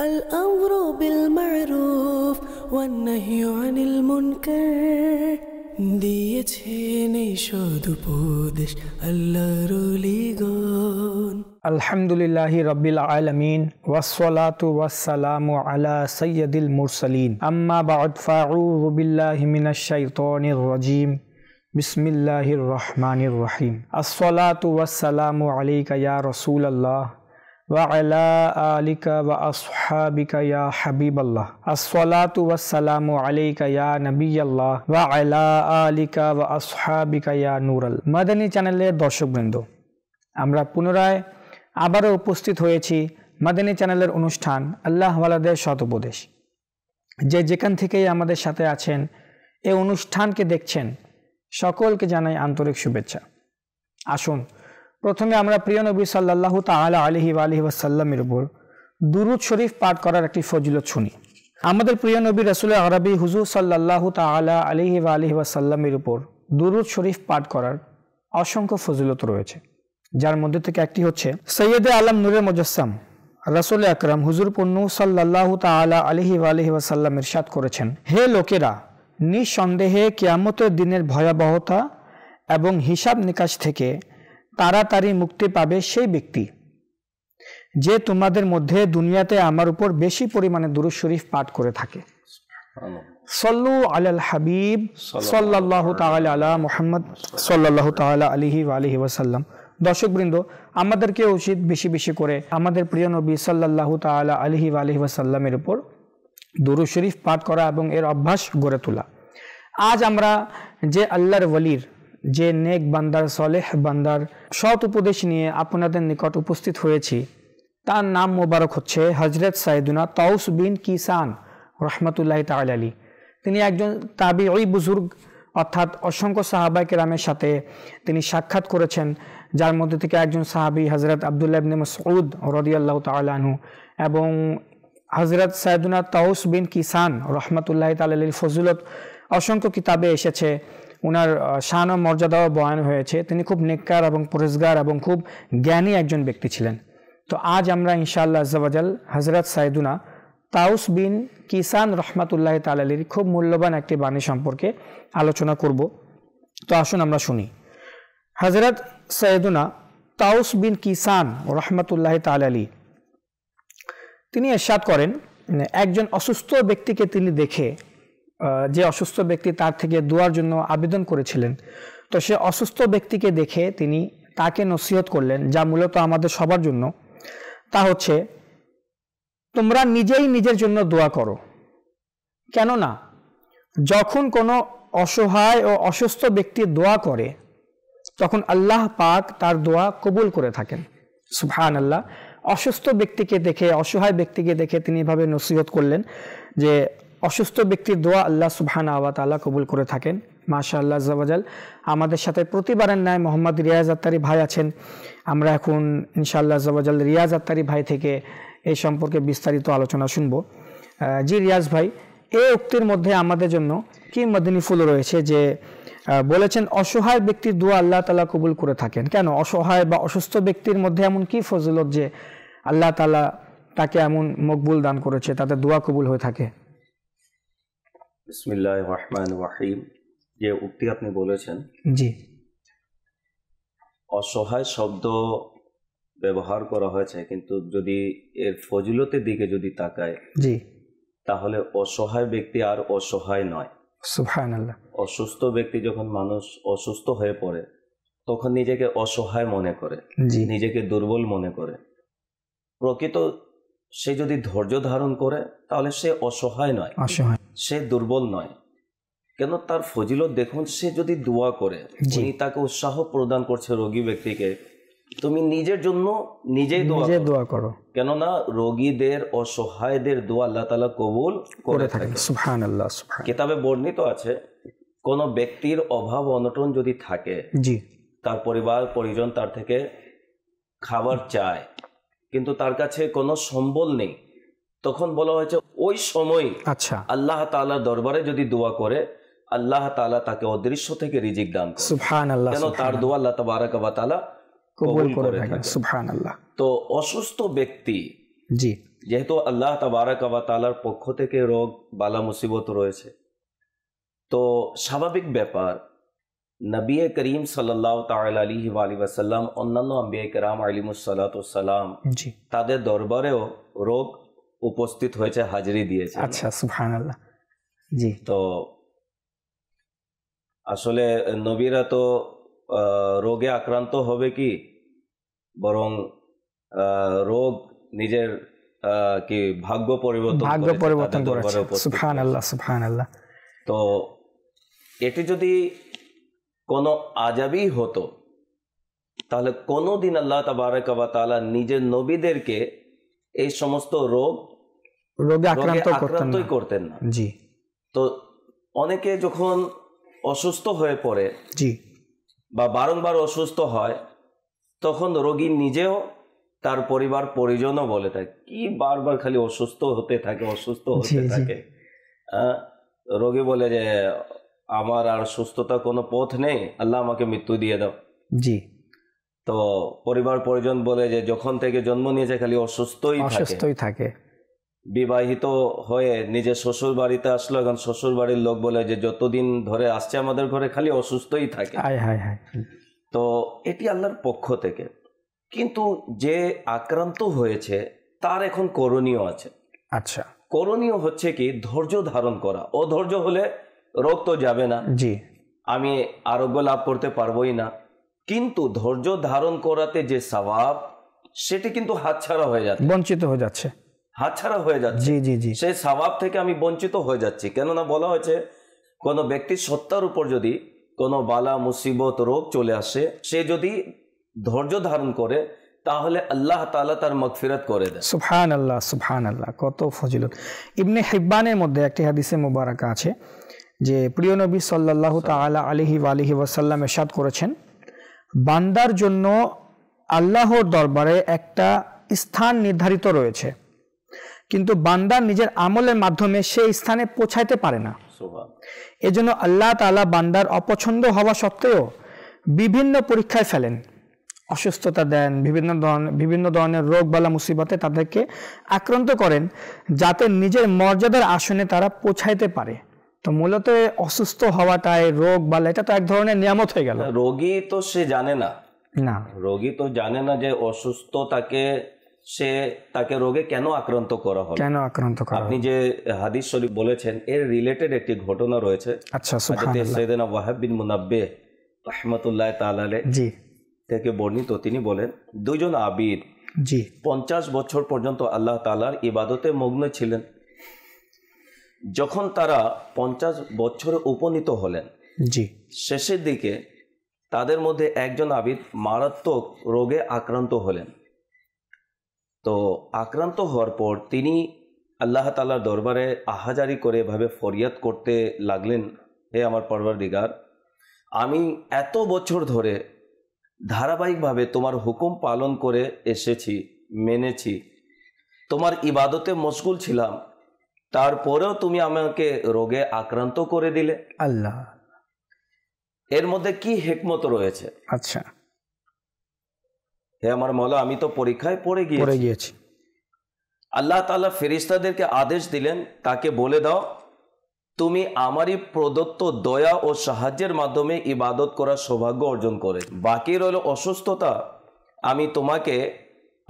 الأمر بالمعروف والنهي عن المنكر দিয়েছেন এই সদুপদেশ আল্লাহর লিগন আলহামদুলিল্লাহ রবিল আলমিন ওয়াসলাতু ওয়াসালামু আলা সৈয়দুল মুরসালিন আম্মা বাদ ফাউযু বিল্লাহি মিনাশ শাইতানির রাজিম বিসমিল্লাহির রহমানির রহিম আসসালাতু ওয়াসসালামু আলাইকা ইয়া রাসূলুল্লাহ মাদানী চ্যানেলের দর্শকবৃন্দ আমরা পুনরায় আবারও উপস্থিত হয়েছি মাদানী চ্যানেলের অনুষ্ঠান আল্লাহ ওয়ালাদের যে যেখান থেকেই আমাদের সাথে আছেন এ অনুষ্ঠানকে দেখছেন সকলকে জানাই আন্তরিক শুভেচ্ছা আসুন প্রথমে আমরা প্রিয় নবী সাল্লাহ তাহলে আলহি আলহি ওয়াসাল্লামের উপর দুরুদ শরীফ পাঠ করার একটি ফজিলত শুনি আমাদের প্রিয় নবী রসুল আরবি হুজুর সাল্লাহ তালা আলহি আলহি ওয়াসাল্লামের উপর দুরুদ শরীফ পাঠ করার অসংখ্য ফজিলত রয়েছে যার মধ্যে থেকে একটি হচ্ছে সৈয়দে আলম নুরে মজাসাম রসুল আকরাম হুজুর পন্নু সাল্লাহ তালা আলহি আলহি ওয়াসাল্লাম ইরশাদ করেছেন হে লোকেরা নিঃসন্দেহে কেয়ামতের দিনের ভয়াবহতা এবং হিসাব নিকাশ থেকে তাড়াতাড়ি মুক্তি পাবে সেই ব্যক্তি যে তোমাদের মধ্যে দুনিয়াতে আমার উপর বেশি পরিমাণে দুরুদ শরীফ পাঠ করে থাকে সল্লু আলাল হাবিব সল্লাল্লাহু তালা আলা মোহাম্মদ সাল্লাহ তালা আলিহি আলহি ওয়াসাল্লাম দর্শকবৃন্দ আমাদেরকে উচিত বেশি বেশি করে আমাদের প্রিয় নবী সাল্লাহ তালা আলহি আলহি ওয়াসাল্লামের উপর দুরুদ শরীফ পাঠ করা এবং এর অভ্যাস গড়ে তোলা আজ আমরা যে আল্লাহর ওলির যে নেক বান্দার সলেহ বান্দার সৎ উপদেশ নিয়ে আপনাদের নিকট উপস্থিত হয়েছি তার নাম মোবারক হচ্ছে হজরত সাইদুনা তাউস বিন কিসান রহমতুল্লাহ তাল আলী তিনি একজন তাবি ওই বুজুর্গ অর্থাৎ অসংখ্য সাহাবাই কেরামের সাথে তিনি সাক্ষাৎ করেছেন যার মধ্যে থেকে একজন সাহাবি হজরত আবদুল্লাহ ইবনে মসউদ রদিয়াল্লাহ তালু এবং হজরত সাইদুনা তাউস বিন কিসান রহমতুল্লাহ তাল আলী ফজুলত অসংখ্য কিতাবে এসেছে ওনার শান ও মর্যাদাও বয়ান হয়েছে তিনি খুব নেককার এবং পরিষ্কার এবং খুব জ্ঞানী একজন ব্যক্তি ছিলেন তো আজ আমরা ইনশাআল্লাহ আজাল হজরত সাইদুনা তাউস বিন কিসান রহমাতুল্লাহ তালালির খুব মূল্যবান একটি বাণী সম্পর্কে আলোচনা করব তো আসুন আমরা শুনি হজরত সৈয়দুনা তাউস বিন কিসান তাল তালালি তিনি এরশাদ করেন একজন অসুস্থ ব্যক্তিকে তিনি দেখে যে অসুস্থ ব্যক্তি তার থেকে দোয়ার জন্য আবেদন করেছিলেন তো সে অসুস্থ ব্যক্তিকে দেখে তিনি তাকে নসিহত করলেন যা মূলত আমাদের সবার জন্য তা হচ্ছে তোমরা নিজেই নিজের জন্য দোয়া করো কেননা যখন কোনো অসহায় ও অসুস্থ ব্যক্তি দোয়া করে তখন আল্লাহ পাক তার দোয়া কবুল করে থাকেন সুফান আল্লাহ অসুস্থ ব্যক্তিকে দেখে অসহায় ব্যক্তিকে দেখে তিনি এভাবে নসিহত করলেন যে অসুস্থ ব্যক্তির দোয়া আল্লাহ সুবহান আওয়া তালা কবুল করে থাকেন মাশা আল্লাহ জাবাজাল আমাদের সাথে প্রতিবারের ন্যায় মোহাম্মদ রিয়াজ আত্তারি ভাই আছেন আমরা এখন ইনশাআল্লাহ জাবাজাল রিয়াজ আত্তারি ভাই থেকে এই সম্পর্কে বিস্তারিত আলোচনা শুনব জি রিয়াজ ভাই এই উক্তির মধ্যে আমাদের জন্য কি মদিনী ফুল রয়েছে যে বলেছেন অসহায় ব্যক্তির দোয়া আল্লাহ তালা কবুল করে থাকেন কেন অসহায় বা অসুস্থ ব্যক্তির মধ্যে এমন কি ফজলত যে আল্লাহ তালা তাকে এমন মকবুল দান করেছে তাদের দোয়া কবুল হয়ে থাকে বিসমিল্লাহ রহমান রাহিম যে উক্তি আপনি বলেছেন জি অসহায় শব্দ ব্যবহার করা হয়েছে কিন্তু যদি এর ফজিলতের দিকে যদি তাকায় জি তাহলে অসহায় ব্যক্তি আর অসহায় নয় অসুস্থ ব্যক্তি যখন মানুষ অসুস্থ হয়ে পড়ে তখন নিজেকে অসহায় মনে করে নিজেকে দুর্বল মনে করে প্রকৃত সে যদি ধৈর্য ধারণ করে তাহলে সে অসহায় নয় অসহায় সে দুর্বল নয় কেন তার ফজিলত দেখুন সে যদি দোয়া করে যিনি তাকে উৎসাহ প্রদান করছে রোগী ব্যক্তিকে তুমি নিজের জন্য নিজেই দোয়া করো কেননা রোগীদের অসহায়দের দোয়া আল্লাহ তালা কবুল করে থাকে সুহান কিতাবে বর্ণিত আছে কোন ব্যক্তির অভাব অনটন যদি থাকে জি তার পরিবার পরিজন তার থেকে খাবার চায় কিন্তু তার কাছে কোনো সম্বল নেই তখন বলা হয়েছে ওই সময় আচ্ছা আল্লাহ তাআলার দরবারে যদি দোয়া করে আল্লাহ তালা তাকে অদৃশ্য থেকে রিজিক দান সুবহানাল্লাহ কেন তার দোয়া আল্লাহ তাবারাকা ওয়া তাআলা কবুল করে থাকেন সুবহানাল্লাহ তো অসুস্থ ব্যক্তি জি যেহেতু আল্লাহ তাবারাকা ওয়া তাআলার পক্ষ থেকে রোগ বালা মুসিবত রয়েছে তো স্বাভাবিক ব্যাপার নবী করিম সাল্লাহ তালি ওয়াসাল্লাম অন্যান্য আম্বিয়া কেরাম আলিমুসাল্লাম তাদের দরবারেও রোগ উপস্থিত হয়েছে হাজিরি দিয়েছে আচ্ছা সুফান আল্লাহ জি তো আসলে নবীরা তো রোগে আক্রান্ত হবে কি বরং রোগ নিজের কি ভাগ্য পরিবর্তন ভাগ্য পরিবর্তন করেছে সুবহান আল্লাহ সুবহান আল্লাহ তো এটি যদি কোনো আজাবি হতো তাহলে কোনো দিন আল্লাহ তাবারক ওয়া নিজের নবীদেরকে এই সমস্ত রোগ রোগে আক্রান্ত আক্রান্তই করতেন না জি তো অনেকে যখন অসুস্থ হয়ে পড়ে জি বা বারংবার অসুস্থ হয় তখন রোগী নিজেও তার পরিবার পরিজনও বলে থাকে কি বারবার খালি অসুস্থ হতে থাকে অসুস্থ হতে থাকে রোগী বলে যে আমার আর সুস্থতা কোনো পথ নেই আল্লাহ আমাকে মৃত্যু দিয়ে দাও জি তো পরিবার পরিজন বলে যে যখন থেকে জন্ম নিয়েছে খালি অসুস্থই অসুস্থই থাকে বিবাহিত হয়ে নিজের শ্বশুর বাড়িতে আসলো এখন শ্বশুর বাড়ির লোক বলে যে যতদিন ধরে আসছে আমাদের ঘরে খালি অসুস্থই থাকে তো এটি আল্লাহর পক্ষ থেকে কিন্তু যে আক্রান্ত হয়েছে তার এখন করণীয় আছে আচ্ছা করণীয় হচ্ছে কি ধৈর্য ধারণ করা অধৈর্য হলে রোগ তো যাবে না জি আমি আরোগ্য লাভ করতে পারবোই না কিন্তু ধৈর্য ধারণ করাতে যে স্বভাব সেটি কিন্তু হাতছাড়া হয়ে যাচ্ছে বঞ্চিত হয়ে যাচ্ছে হাতছাড়া হয়ে যাচ্ছে জি জি জি সেই স্বভাব থেকে আমি বঞ্চিত হয়ে যাচ্ছি কেননা বলা হয়েছে কোনো ব্যক্তির সত্তার উপর যদি কোনো বালা মুসিবত রোগ চলে আসে সে যদি ধৈর্য ধারণ করে তাহলে আল্লাহ তালা তার মকফিরত করে দেয় সুফহান আল্লাহ সুফহান আল্লাহ কত ফজিলত ইবনে হিব্বানের মধ্যে একটি হাদিসে মোবারকা আছে যে প্রিয় নবী সাল্লাহ তালা আলহি আলিহি ওয়াসাল্লাম এরশাদ করেছেন বান্দার জন্য আল্লাহর দরবারে একটা স্থান নির্ধারিত রয়েছে কিন্তু বান্দার নিজের আমলের মাধ্যমে সেই স্থানে পৌঁছাইতে পারে না এজন্য আল্লাহ তালা বান্দার অপছন্দ হওয়া সত্ত্বেও বিভিন্ন পরীক্ষায় ফেলেন অসুস্থতা দেন বিভিন্ন ধরনের বিভিন্ন ধরনের রোগ বালা মুসিবতে তাদেরকে আক্রান্ত করেন যাতে নিজের মর্যাদার আসনে তারা পৌঁছাইতে পারে তো মূলত অসুস্থ হওয়াটাই রোগ বালা এটা তো এক ধরনের নিয়ামত হয়ে গেল রোগী তো সে জানে না না রোগী তো জানে না যে অসুস্থ তাকে সে তাকে রোগে কেন আক্রান্ত করা হয় কেন আক্রান্ত করা আপনি যে হাদিস শরীফ বলেছেন এর রিলেটেড একটি ঘটনা রয়েছে আচ্ছা সুবহানাল্লাহ সাইয়েদ সাইয়েদনা ওয়াহাব বিন মুনাব্বে রাহমাতুল্লাহ তাআলা জি থেকে বর্ণিত তিনি বলেন দুজন আবিদ জি পঞ্চাশ বছর পর্যন্ত আল্লাহ তালার ইবাদতে মগ্ন ছিলেন যখন তারা পঞ্চাশ বছরে উপনীত হলেন জি শেষের দিকে তাদের মধ্যে একজন আবিদ মারাত্মক রোগে আক্রান্ত হলেন তো আক্রান্ত হওয়ার পর তিনি আল্লাহ তালার দরবারে আহাজারি করে এভাবে ফরিয়াদ করতে লাগলেন হে আমার পরবার দিগার আমি এত বছর ধরে ধারাবাহিকভাবে তোমার হুকুম পালন করে এসেছি মেনেছি তোমার ইবাদতে মশগুল ছিলাম তারপরেও তুমি আমাকে রোগে আক্রান্ত করে দিলে আল্লাহ এর মধ্যে কি হেকমত রয়েছে আচ্ছা হে আমার মৌলা আমি তো পরীক্ষায় পড়ে গিয়ে গিয়েছি আল্লাহ তালা ফেরিস্তাদেরকে আদেশ দিলেন তাকে বলে দাও তুমি আমারই প্রদত্ত দয়া ও সাহায্যের মাধ্যমে ইবাদত করার সৌভাগ্য অর্জন করে বাকি রইল অসুস্থতা আমি তোমাকে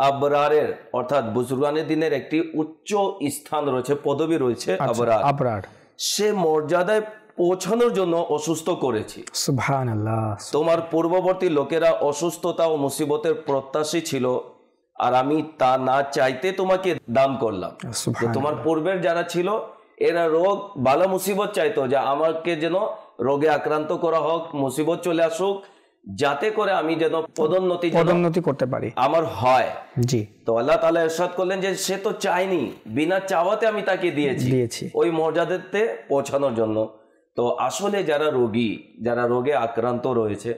আবরারের অর্থাৎ বুজুর্গানের দিনের একটি উচ্চ স্থান রয়েছে পদবি রয়েছে আচ্ছা, আবরার সে মর্যাদায় পৌঁছানোর জন্য অসুস্থ করেছি তোমার পূর্ববর্তী লোকেরা অসুস্থতা ও মুসিবতের প্রত্যাশী ছিল আর আমি তা না চাইতে তোমাকে দান করলাম তোমার পূর্বের যারা ছিল এরা রোগ ভালো মুসিবত চাইতো যে আমাকে যেন রোগে আক্রান্ত করা হোক মুসিবত চলে আসুক যাতে করে আমি যেন পদোন্নতি পদোন্নতি করতে পারি আমার হয় জি তো আল্লাহ তাআলা ইরশাদ করলেন যে সে তো চায়নি বিনা চাওয়াতে আমি তাকে দিয়েছি ওই মর্যাদাতে পৌঁছানোর জন্য তো আসলে যারা রোগী যারা রোগে আক্রান্ত রয়েছে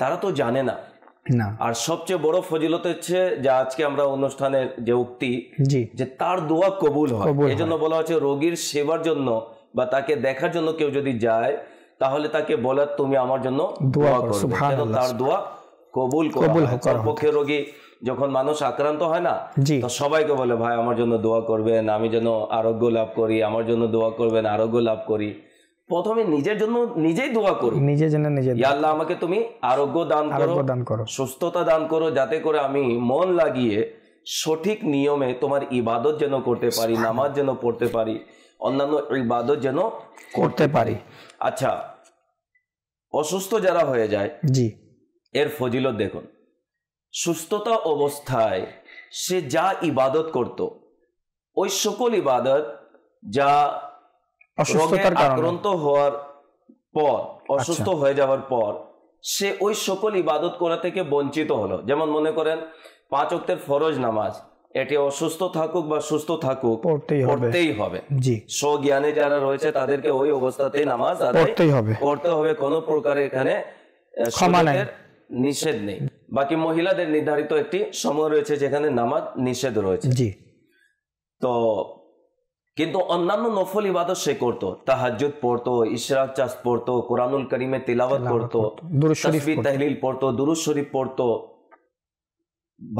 তারা তো জানে না না আর সবচেয়ে বড় ফজিলত হচ্ছে যা আজকে আমরা অনুষ্ঠানের যে উক্তি যে তার দোয়া কবুল হয় এই জন্য বলা হচ্ছে রোগীর সেবার জন্য বা তাকে দেখার জন্য কেউ যদি যায় তাহলে তাকে বলে তুমি আমার জন্য দোয়া করো তার দোয়া কবুল কবুল পক্ষে রোগী যখন মানুষ আক্রান্ত হয় না সবাইকে বলে ভাই আমার জন্য দোয়া করবেন আমি যেন আরোগ্য লাভ করি আমার জন্য দোয়া করবেন আরোগ্য লাভ করি প্রথমে নিজের জন্য নিজেই দোয়া করো নিজের জন্য নিজে আল্লাহ আমাকে তুমি আরোগ্য দান করো দান করো সুস্থতা দান করো যাতে করে আমি মন লাগিয়ে সঠিক নিয়মে তোমার ইবাদত যেন করতে পারি নামাজ যেন পড়তে পারি অন্যান্য ইবাদত যেন করতে পারি আচ্ছা অসুস্থ যারা হয়ে যায় জি এর ফজিলত দেখুন সুস্থতা অবস্থায় সে যা ইবাদত করত ওই সকল ইবাদত যা অসুস্থতার আক্রান্ত হওয়ার পর অসুস্থ আচ্ছা। হয়ে যাওয়ার পর সে ওই সকল ইবাদত করা থেকে বঞ্চিত হলো যেমন মনে করেন পাঁচ অক্টের ফরজ নামাজ এটি অসুস্থ থাকুক বা সুস্থ থাকুক পড়তেই হবে জি স্বজ্ঞানে যারা রয়েছে তাদেরকে ওই অবস্থাতেই নামাজ পড়তেই হবে পড়তে হবে কোনো প্রকারে এখানে নিষেধ নেই বাকি মহিলাদের নির্ধারিত একটি সময় রয়েছে যেখানে নামাজ নিষেধ রয়েছে জি তো কিন্তু অন্যান্য নফল ইবাদত সে করতো তাহাজুদ পড়তো ইশরাক চাষ পড়তো কোরআনুল করিমে তিলাওয়াত পড়তো তসবি তাহলিল পড়তো দুরুজ শরীফ পড়তো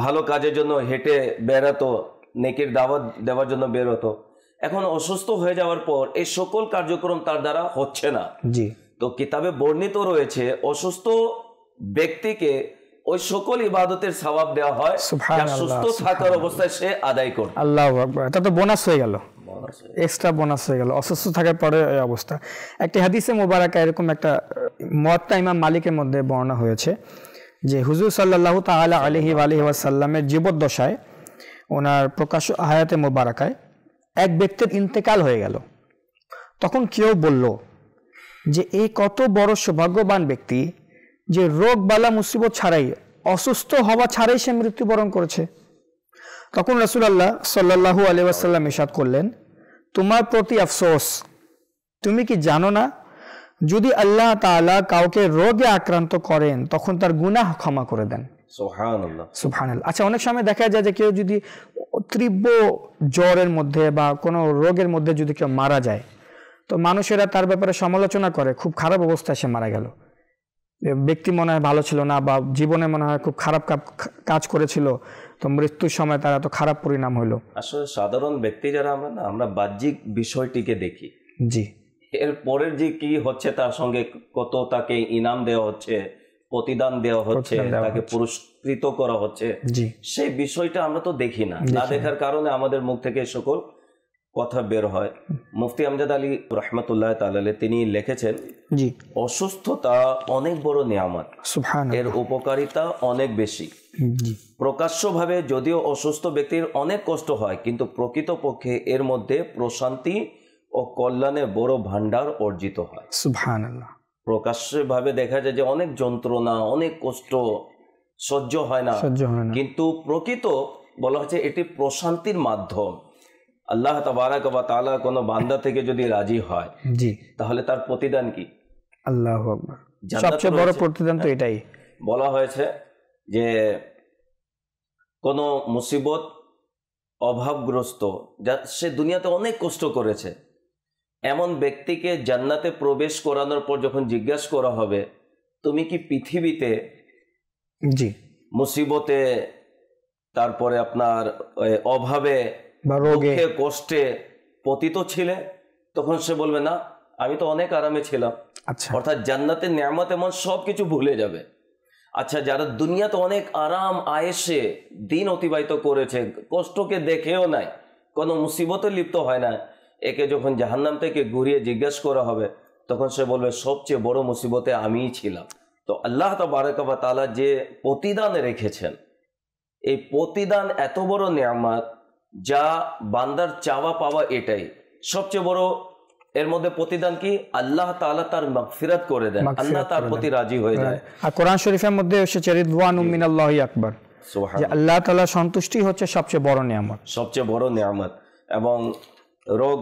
ভালো কাজের জন্য হেঁটে বেড়াতো নেকের দাওয়াত দেওয়ার জন্য বেরোতো এখন অসুস্থ হয়ে যাওয়ার পর এই সকল কার্যক্রম তার দ্বারা হচ্ছে না জি তো কিতাবে বর্ণিত রয়েছে অসুস্থ ব্যক্তিকে ওই সকল ইবাদতের স্বভাব দেওয়া হয় সুস্থ থাকার অবস্থায় সে আদায় করে আল্লাহ এটা তো বোনাস হয়ে গেল এক্সট্রা বোনাস হয়ে গেল অসুস্থ থাকার পরে এই অবস্থা একটি হাদিসে মোবারকা এরকম একটা মতটা ইমাম মালিকের মধ্যে বর্ণনা হয়েছে যে হুজুর সাল্লাহ তাআলা আলহি আলহি ওয়াসাল্লামের জীবদ্দশায় ওনার প্রকাশ হায়াতে মোবারকায় এক ব্যক্তির ইন্তেকাল হয়ে গেল তখন কেউ বলল যে এই কত বড় সৌভাগ্যবান ব্যক্তি যে রোগ বালা মুসিবত ছাড়াই অসুস্থ হওয়া ছাড়াই সে মৃত্যুবরণ করেছে তখন রসুলাল্লাহ সাল্লাহু আলি আসাল্লাম ইসাদ করলেন তোমার প্রতি আফসোস তুমি কি জানো না যদি আল্লাহ তালা কাউকে রোগে আক্রান্ত করেন তখন তার গুনাহ ক্ষমা করে দেন আচ্ছা অনেক সময় দেখা যায় যে কেউ যদি তীব্র জ্বরের মধ্যে বা কোনো রোগের মধ্যে যদি কেউ মারা যায় তো মানুষেরা তার ব্যাপারে সমালোচনা করে খুব খারাপ অবস্থায় সে মারা গেল ব্যক্তি মনে হয় ভালো ছিল না বা জীবনে মনে হয় খুব খারাপ কাজ করেছিল তো মৃত্যুর সময় তার এত খারাপ পরিণাম হলো আসলে সাধারণ ব্যক্তি যারা আমরা না আমরা বাহ্যিক বিষয়টিকে দেখি জি এর পরের যে কি হচ্ছে তার সঙ্গে কত তাকে ইনাম দেওয়া হচ্ছে প্রতিদান দেওয়া হচ্ছে তাকে পুরস্কৃত করা হচ্ছে সেই বিষয়টা আমরা তো দেখি না না দেখার কারণে আমাদের মুখ থেকে সকল কথা বের হয় মুফতি আমজাদ আলী রহমতুল্লাহ তালালে তিনি লিখেছেন জি অসুস্থতা অনেক বড় নিয়ামত এর উপকারিতা অনেক বেশি প্রকাশ্যভাবে যদিও অসুস্থ ব্যক্তির অনেক কষ্ট হয় কিন্তু প্রকৃতপক্ষে এর মধ্যে প্রশান্তি ও কল্যাণে বড় ভান্ডার অর্জিত হয় প্রকাশ্যভাবে দেখা যায় যে অনেক যন্ত্রণা অনেক কষ্ট সহ্য হয় না কিন্তু প্রকৃত বলা হচ্ছে এটি প্রশান্তির মাধ্যম আল্লাহ তাবারাক বা তালা কোনো বান্দা থেকে যদি রাজি হয় জি তাহলে তার প্রতিদান কি আল্লাহ সবচেয়ে বড় প্রতিদান তো হ্যাঁ। এটাই বলা হয়েছে যে কোন মুসিবত অভাবগ্রস্ত যা সে দুনিয়াতে অনেক কষ্ট করেছে এমন ব্যক্তিকে জান্নাতে প্রবেশ করানোর পর যখন জিজ্ঞাসা করা হবে তুমি কি পৃথিবীতে জি মুসিবতে তারপরে আপনার অভাবে বা রোগে কষ্টে পতিত ছিলে তখন সে বলবে না আমি তো অনেক আরামে ছিলাম আচ্ছা অর্থাৎ জান্নাতের নিয়ামত এমন সব কিছু ভুলে যাবে আচ্ছা যারা দুনিয়াতে অনেক আরাম আয়েসে দিন অতিবাহিত করেছে কষ্টকে দেখেও নাই কোনো মুসিবতে লিপ্ত হয় না একে যখন জাহান্নাম থেকে ঘুরিয়ে জিজ্ঞেস করা হবে তখন সে বলবে সবচেয়ে বড় মুসিবতে আমিই ছিলাম তো আল্লাহ তবারকাবা তালা যে প্রতিদান রেখেছেন এই প্রতিদান এত বড় নিয়ামত যা বান্দার চাওয়া পাওয়া এটাই সবচেয়ে বড় এর মধ্যে প্রতিদান কি আল্লাহ তাআলা তার মাগফিরাত করে দেন আল্লাহ তার প্রতি রাজি হয়ে যায় হ্যাঁ। আর কোরআন শরীফের মধ্যে এসে এসেছে রিদওয়ানুম মিনাল্লাহি আকবার যে আল্লাহ তাআলা সন্তুষ্টি হচ্ছে সবচেয়ে বড় নিয়ামত সবচেয়ে বড় নিয়ামত এবং রোগ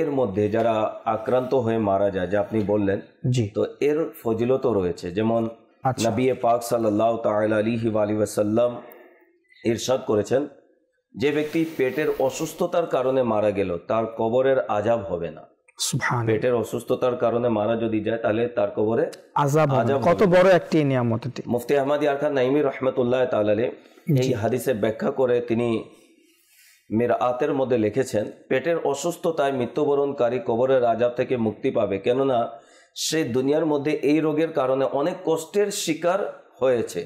এর মধ্যে যারা আক্রান্ত হয়ে মারা যায় যা আপনি বললেন জি তো এর ফজিলতও রয়েছে যেমন আচ্ছা। নবী পাক সাল্লাল্লাহু তাআলা আলাইহি ওয়া ওয়াসাল্লাম ইরশাদ করেছেন যে ব্যক্তি পেটের অসুস্থতার কারণে মারা গেল তার কবরের আজাব হবে না পেটের অসুস্থতার কারণে মারা যদি যায় তাহলে তার কবরে আজাব কত বড় একটি নিয়ামত মুফতি আহমদ আরখান নাইমি রহমতুল্লাহ তালালে এই হাদিসে ব্যাখ্যা করে তিনি মেরা আতের মধ্যে লিখেছেন পেটের অসুস্থতায় মৃত্যুবরণকারী কবরের আজাব থেকে মুক্তি পাবে কেননা সে দুনিয়ার মধ্যে এই রোগের কারণে অনেক কষ্টের শিকার হয়েছে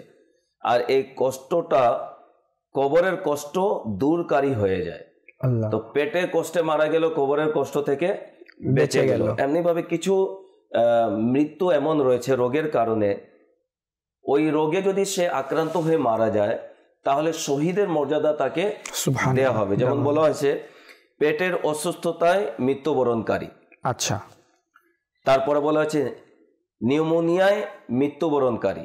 আর এই কষ্টটা কবরের কষ্ট দূরকারী হয়ে যায় তো পেটের কষ্টে মারা গেল কবরের কষ্ট থেকে বেঁচে গেল এমনিভাবে কিছু মৃত্যু এমন রয়েছে রোগের কারণে ওই রোগে যদি সে আক্রান্ত হয়ে মারা যায় তাহলে শহীদের মর্যাদা তাকে দেওয়া হবে যেমন বলা হয়েছে পেটের অসুস্থতায় মৃত্যুবরণকারী আচ্ছা তারপরে বলা হয়েছে নিউমোনিয়ায় মৃত্যুবরণকারী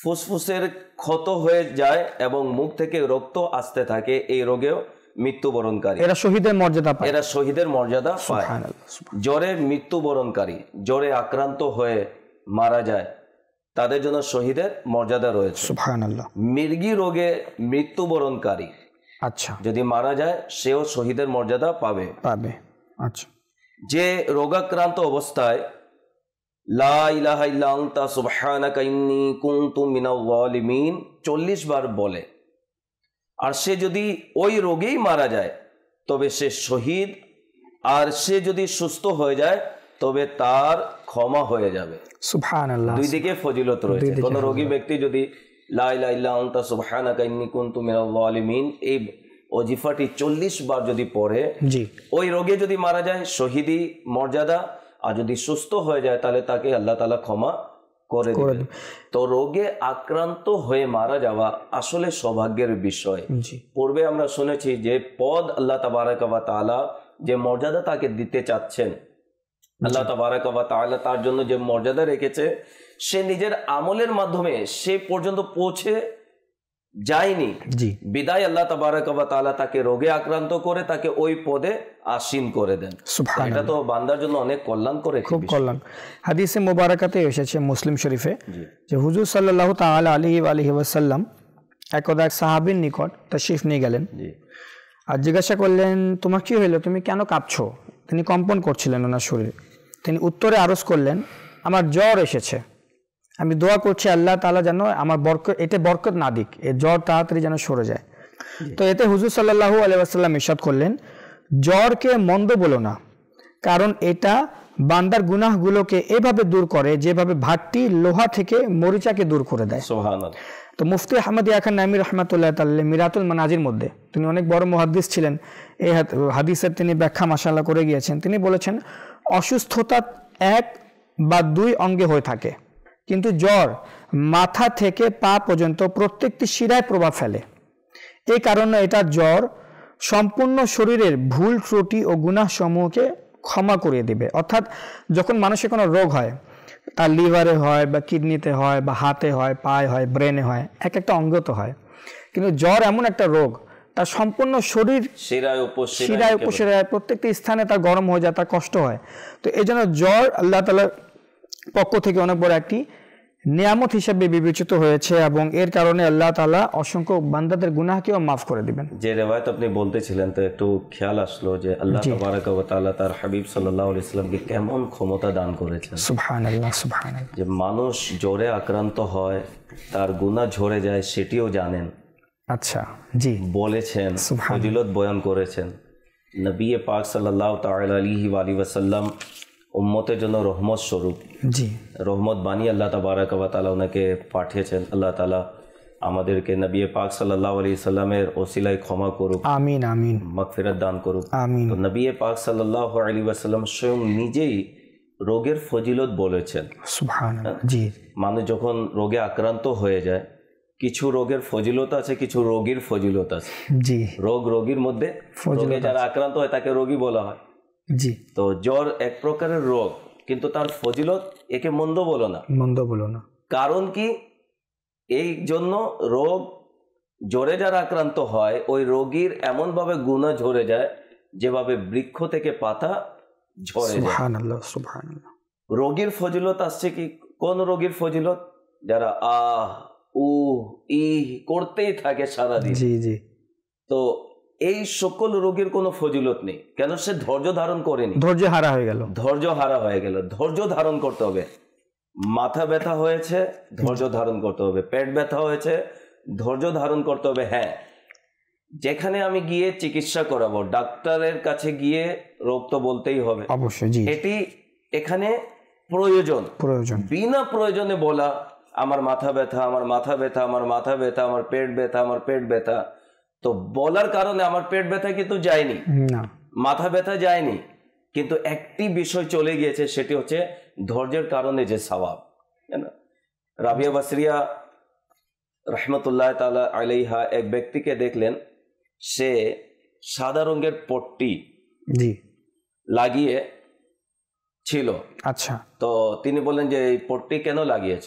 ফুসফুসের ক্ষত হয়ে যায় এবং মুখ থেকে রক্ত আসতে থাকে এই রোগেও মৃত্যুবরণকারী এরা শহীদের মর্যাদা পায় এরা শহীদের মর্যাদা পায় জ্বরে মৃত্যুবরণকারী জ্বরে আক্রান্ত হয়ে মারা যায় তাদের জন্য শহীদের মর্যাদা রয়েছে মির্গি রোগে মৃত্যুবরণকারী আচ্ছা যদি মারা যায় সেও শহীদের মর্যাদা পাবে পাবে আচ্ছা যে রোগাক্রান্ত অবস্থায় চল্লিশ বার বলে আর সে যদি ওই রোগেই মারা যায় তবে সে শহীদ আর সে যদি সুস্থ হয়ে যায় তবে তার ক্ষমা হয়ে যাবে দুই দিকে ফজিলত রয়েছে কোন রোগী ব্যক্তি যদি অজিফাটি চল্লিশ বার যদি পড়ে ওই রোগে যদি মারা যায় শহীদি মর্যাদা আর যদি সুস্থ হয়ে যায় তাহলে তাকে আল্লাহ তালা ক্ষমা করে দেবেন তো রোগে আক্রান্ত হয়ে মারা যাওয়া আসলে সৌভাগ্যের বিষয় পূর্বে আমরা শুনেছি যে পদ আল্লাহ তাবারাকাবা তালা যে মর্যাদা তাকে দিতে চাচ্ছেন আল্লাহ তাবারাকাবা তালা তার জন্য যে মর্যাদা রেখেছে সে নিজের আমলের মাধ্যমে সে পর্যন্ত পৌঁছে যায়নি বিদায় আল্লাহ তাবারক তালা তাকে রোগে আক্রান্ত করে তাকে ওই পদে আসীন করে দেন এটা তো বান্দার জন্য অনেক কল্যাণ করে খুব কল্যাণ হাদিসে মোবারকাতে এসেছে মুসলিম শরীফে যে হুজুর সাল্লাহ তাল আলি আলহি ওয়াসাল্লাম একদা এক সাহাবির নিকট তশরিফ নিয়ে গেলেন আর জিজ্ঞাসা করলেন তোমার কি হইলো তুমি কেন কাঁপছো তিনি কম্পন করছিলেন ওনার শরীরে তিনি উত্তরে আরজ করলেন আমার জ্বর এসেছে আমি দোয়া করছি আল্লাহ তালা যেন আমার বরকত এতে বরকত না দিক এ জ্বর তাড়াতাড়ি যেন সরে যায় তো এতে হুজুর সাল্লাহ আলাইসাল্লাম ইসাদ করলেন জ্বরকে মন্দ বলো না কারণ এটা বান্দার গুনাহগুলোকে এভাবে দূর করে যেভাবে ভাতটি লোহা থেকে মরিচাকে দূর করে দেয় তো মুফতি আহমদ ইয়াখান নামি রহমাতুল্লাহ তাল্লাহ মিরাতুল মানাজির মধ্যে তিনি অনেক বড় মহাদিস ছিলেন এই হাদিসের তিনি ব্যাখ্যা মাসাল্লাহ করে গিয়েছেন তিনি বলেছেন অসুস্থতা এক বা দুই অঙ্গে হয়ে থাকে কিন্তু জ্বর মাথা থেকে পা পর্যন্ত প্রত্যেকটি শিরায় প্রভাব ফেলে এই কারণে এটা জ্বর সম্পূর্ণ শরীরের ভুল ত্রুটি ও গুণাসমূহকে ক্ষমা করিয়ে দেবে অর্থাৎ যখন মানুষের কোনো রোগ হয় তার লিভারে হয় বা কিডনিতে হয় বা হাতে হয় পায়ে হয় ব্রেনে হয় এক একটা অঙ্গত হয় কিন্তু জ্বর এমন একটা রোগ তার সম্পূর্ণ শরীর শিরায় উপশিরায় প্রত্যেকটি স্থানে তার গরম হয়ে যায় তার কষ্ট হয় তো এই জন্য জ্বর আল্লাহ তালার পক্ষ থেকে অনেক বড় একটি নিয়ামত হিসাবে বিবেচিত হয়েছে এবং এর কারণে আল্লাহ তালা অসংখ্য বান্দাদের গুনাহকেও মাফ করে দিবেন যে রেওয়ায়ত আপনি বলতেছিলেন তো একটু খেয়াল আসলো যে আল্লাহ তাবারাকাল্লাহ তার হাবিব সাল্লাহ ইসলামকে কেমন ক্ষমতা দান করেছে সুবহান আল্লাহ সুবহান যে মানুষ জ্বরে আক্রান্ত হয় তার গুনা ঝরে যায় সেটিও জানেন আচ্ছা জি বলেছেন ফজিলত বয়ান করেছেন নবী পাক সাল্লাহ তাল আলী ওয়াসাল্লাম উম্মতের জন্য রহমত স্বরূপ জি রহমত বানিয়ে আল্লাহ তাবারাক ওয়া তাআলা ওনাকে পাঠিয়েছেন আল্লাহ তাআলা আমাদেরকে নবী পাক সাল্লাহ আলাইহি সাল্লামের ওসিলায় ক্ষমা করুক আমিন আমিন মাগফিরাত দান করুক আমিন নবী পাক সাল্লাহ আলী আসাল্লাম স্বয়ং নিজেই রোগের ফজিলত বলেছেন হ্যাঁ? জি মানুষ যখন রোগে আক্রান্ত হয়ে যায় কিছু রোগের ফজিলত আছে কিছু রোগীর ফজিলত আছে জি রোগ রোগীর মধ্যে যারা আক্রান্ত হয় তাকে রোগী বলা হয় জি তো জ্বর এক প্রকারের রোগ কিন্তু তার ফজিলত একে মন্দ বলো না মন্দ বলো না কারণ কি এই জন্য রোগ জ্বরে যারা আক্রান্ত হয় ওই রোগীর এমনভাবে গুণা ঝরে যায় যেভাবে বৃক্ষ থেকে পাতা ঝরে যায় রোগীর ফজিলত আসছে কি কোন রোগীর ফজিলত যারা আহ উ ই করতেই থাকে সারাদিন জি জি তো এই সকল রোগের কোনো ফজিলত নেই কেন সে ধৈর্য ধারণ করেনি ধৈর্য হারা হয়ে গেল ধৈর্য হারা হয়ে গেল ধৈর্য ধারণ করতে হবে মাথা ব্যথা হয়েছে ধৈর্য ধারণ করতে হবে পেট ব্যথা হয়েছে ধৈর্য ধারণ করতে হবে হ্যাঁ যেখানে আমি গিয়ে চিকিৎসা করাবো ডাক্তারের কাছে গিয়ে রোগ তো বলতেই হবে অবশ্যই এটি এখানে প্রয়োজন প্রয়োজন বিনা প্রয়োজনে বলা আমার মাথা ব্যথা আমার মাথা ব্যথা আমার মাথা ব্যথা আমার পেট ব্যথা আমার পেট ব্যথা তো বলার কারণে আমার পেট ব্যথা কিন্তু যায়নি মাথা ব্যথা যায়নি কিন্তু একটি বিষয় চলে গিয়েছে সেটি হচ্ছে ধৈর্যের কারণে যে স্বভাব রাবিয়া বাসরিয়া রহমতুল্লাহ তালা আলাইহা এক ব্যক্তিকে দেখলেন সে সাদা রঙের পট্টি লাগিয়ে ছিল আচ্ছা তো তিনি বললেন যে এই পট্টি কেন লাগিয়েছ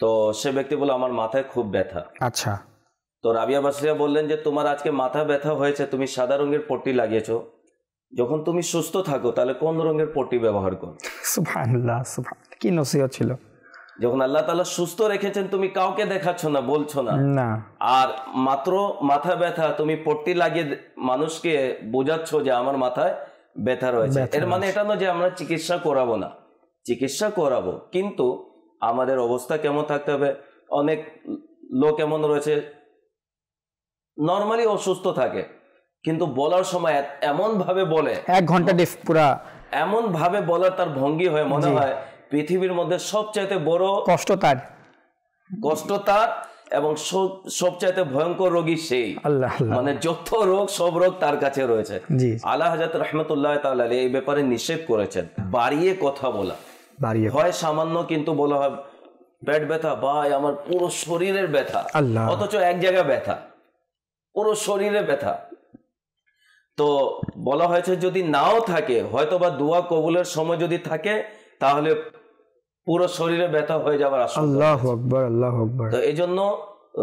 তো সে ব্যক্তি বলে আমার মাথায় খুব ব্যথা আচ্ছা তো রাবিয়া বাসরিয়া বললেন যে তোমার আজকে মাথা ব্যথা হয়েছে তুমি সাদা রঙের পট্টি লাগিয়েছ যখন তুমি সুস্থ থাকো তাহলে কোন রঙের পট্টি ব্যবহার করো কি নসিহত ছিল যখন আল্লাহ তালা সুস্থ রেখেছেন তুমি কাউকে দেখাচ্ছ না বলছো না আর মাত্র মাথা ব্যথা তুমি পট্টি লাগিয়ে মানুষকে বোঝাচ্ছ যে আমার মাথায় ব্যথা রয়েছে এর মানে এটা না যে আমরা চিকিৎসা করাবো না চিকিৎসা করাবো কিন্তু আমাদের অবস্থা কেমন থাকতে হবে অনেক লোক এমন রয়েছে নর্মালি অসুস্থ থাকে কিন্তু বলার সময় এমন ভাবে বলে এক ঘন্টা পুরা এমন ভাবে বলার তার ভঙ্গি হয়ে মনে হয় পৃথিবীর মধ্যে সবচাইতে বড় কষ্ট তার কষ্ট তার এবং সবচাইতে ভয়ঙ্কর রোগী সেই মানে যত রোগ সব রোগ তার কাছে রয়েছে আল্লাহ হাজাত রহমতুল্লাহ তালী এই ব্যাপারে নিষেধ করেছেন বাড়িয়ে কথা বলা বাড়িয়ে হয় সামান্য কিন্তু বলা হয় পেট ব্যথা ভাই আমার পুরো শরীরের ব্যথা অথচ এক জায়গায় ব্যথা কোনো শরীরে ব্যথা তো বলা হয়েছে যদি নাও থাকে হয়তো বা দোয়া কবুলের সময় যদি থাকে তাহলে পুরো শরীরে ব্যথা হয়ে যাওয়ার আল্লাহ আকবর আল্লাহ আকবর তো এই জন্য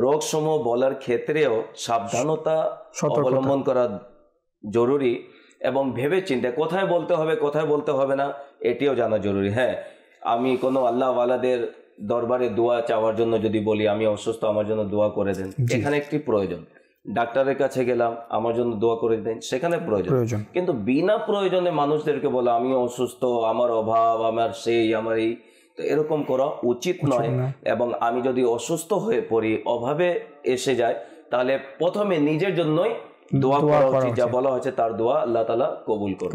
রোগ সমূহ বলার ক্ষেত্রেও সাবধানতা অবলম্বন করা জরুরি এবং ভেবে চিন্তে কোথায় বলতে হবে কোথায় বলতে হবে না এটিও জানা জরুরি হ্যাঁ আমি কোনো আল্লাহওয়ালাদের দরবারে দোয়া চাওয়ার জন্য যদি বলি আমি অসুস্থ আমার জন্য দোয়া করে দেন এখানে একটি প্রয়োজন ডাক্তারের কাছে গেলাম আমার জন্য দোয়া করে দেন সেখানে প্রয়োজন কিন্তু বিনা প্রয়োজনে মানুষদেরকে বলা আমি অসুস্থ আমার অভাব আমার সেই আমার এই তো এরকম করা উচিত নয় এবং আমি যদি অসুস্থ হয়ে পড়ি অভাবে এসে যায় তাহলে প্রথমে নিজের জন্যই দোয়া করা উচিত যা বলা হয়েছে তার দোয়া আল্লাহ তালা কবুল করে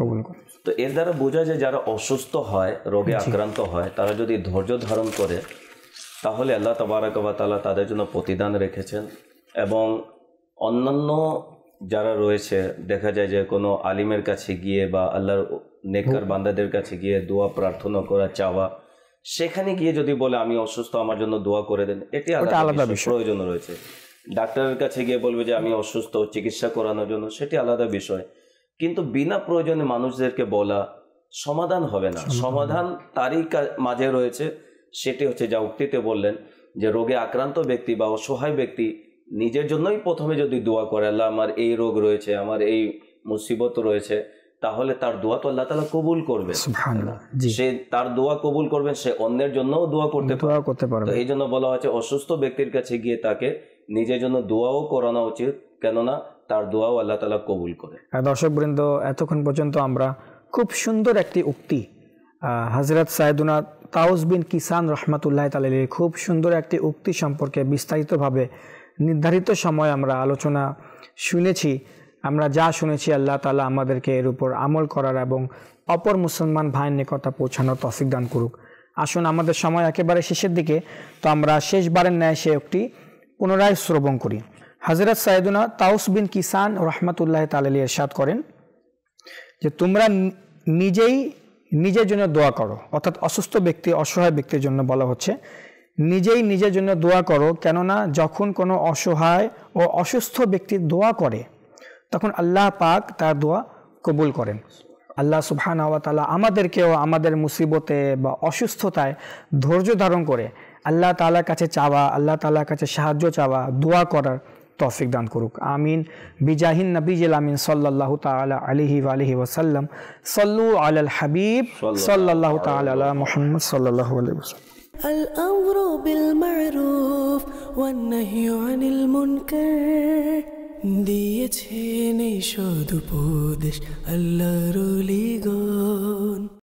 তো এর দ্বারা বোঝা যায় যারা অসুস্থ হয় রোগে আক্রান্ত হয় তারা যদি ধৈর্য ধারণ করে তাহলে আল্লাহ তবারক তালা তাদের জন্য প্রতিদান রেখেছেন এবং অন্যান্য যারা রয়েছে দেখা যায় যে কোনো আলিমের কাছে গিয়ে বা আল্লাহর নেকর বান্দাদের কাছে গিয়ে দোয়া প্রার্থনা করা চাওয়া সেখানে গিয়ে যদি বলে আমি অসুস্থ আমার জন্য দোয়া করে দেন এটি আলাদা প্রয়োজন রয়েছে ডাক্তারের কাছে গিয়ে বলবে যে আমি অসুস্থ চিকিৎসা করানোর জন্য সেটি আলাদা বিষয় কিন্তু বিনা প্রয়োজনে মানুষদেরকে বলা সমাধান হবে না সমাধান তারই মাঝে রয়েছে সেটি হচ্ছে যা উক্তিতে বললেন যে রোগে আক্রান্ত ব্যক্তি বা অসহায় ব্যক্তি নিজের জন্যই প্রথমে যদি দোয়া করে আল্লাহ আমার এই রোগ রয়েছে আমার এই মুসিবত রয়েছে তাহলে তার দোয়া তো আল্লাহ তালা কবুল করবে সে তার দোয়া কবুল করবে সে অন্যের জন্যও দোয়া করতে দোয়া করতে পারবে এই জন্য বলা হয়েছে অসুস্থ ব্যক্তির কাছে গিয়ে তাকে নিজের জন্য দোয়াও করানো উচিত কেননা তার দোয়াও আল্লাহ তালা কবুল করে দর্শক বৃন্দ এতক্ষণ পর্যন্ত আমরা খুব সুন্দর একটি উক্তি হজরত সাইদুনা তাউস বিন কিসান রহমাতুল্লাহ তালের খুব সুন্দর একটি উক্তি সম্পর্কে বিস্তারিতভাবে নির্ধারিত সময় আমরা আলোচনা শুনেছি আমরা যা শুনেছি আল্লাহ তালা আমাদেরকে এর উপর আমল করার এবং অপর মুসলমান ভাইয়ের নিকটা পৌঁছানোর তফিক দান করুক আসুন আমাদের সময় একেবারে শেষের দিকে তো আমরা শেষবারের ন্যায় সে একটি পুনরায় শ্রবণ করি হাজরত সাইদুনা তাউস বিন কিসান রহমতুল্লাহ তালালী এরশাদ করেন যে তোমরা নিজেই নিজের জন্য দোয়া করো অর্থাৎ অসুস্থ ব্যক্তি অসহায় ব্যক্তির জন্য বলা হচ্ছে নিজেই নিজের জন্য দোয়া করো কেননা যখন কোনো অসহায় ও অসুস্থ ব্যক্তি দোয়া করে তখন আল্লাহ পাক তার দোয়া কবুল করেন আল্লাহ সুবহান তালা আমাদেরকেও আমাদের মুসিবতে বা অসুস্থতায় ধৈর্য ধারণ করে আল্লাহ তালার কাছে চাওয়া আল্লাহ তালার কাছে সাহায্য চাওয়া দোয়া করার তফিক দান করুক আমিন বিজাহিন নবীজিল আমিন সাল্লাহ তালা আলহি আলহি ওসাল্লাম সল্লু আল হাবিব সাল্লাহ তাল মোহাম্মদ সাল্লাহ আলহিম الأمر بالمعروف والنهي عن المنكر দিয়েছেন এই সদ উপদেশ আল্লাহর